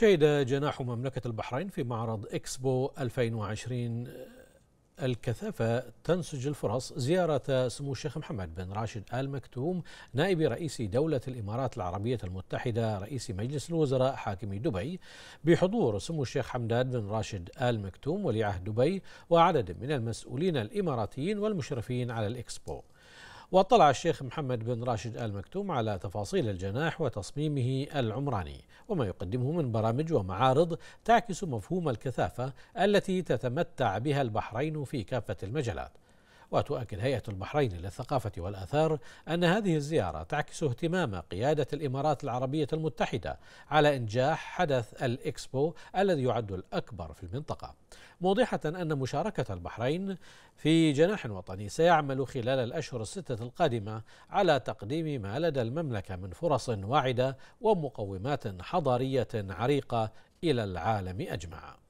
شهد جناح مملكة البحرين في معرض إكسبو 2020 آه، الكثافة تنسج الفرص زيارة سمو الشيخ محمد بن راشد آل مكتوم نائب رئيس دولة الإمارات العربية المتحدة رئيس مجلس الوزراء حاكم دبي بحضور سمو الشيخ حمدان بن راشد آل مكتوم ولي عهد دبي وعدد من المسؤولين الإماراتيين والمشرفين على الإكسبو واطلع الشيخ محمد بن راشد آل مكتوم على تفاصيل الجناح وتصميمه العمراني وما يقدمه من برامج ومعارض تعكس مفهوم الكثافة التي تتمتع بها البحرين في كافة المجالات وتؤكد هيئة البحرين للثقافة والآثار أن هذه الزيارة تعكس اهتمام قيادة الإمارات العربية المتحدة على إنجاح حدث الإكسبو الذي يعد الأكبر في المنطقة موضحة أن مشاركة البحرين في جناح وطني سيعمل خلال الأشهر الستة القادمة على تقديم ما لدى المملكة من فرص واعدة ومقومات حضارية عريقة إلى العالم أجمع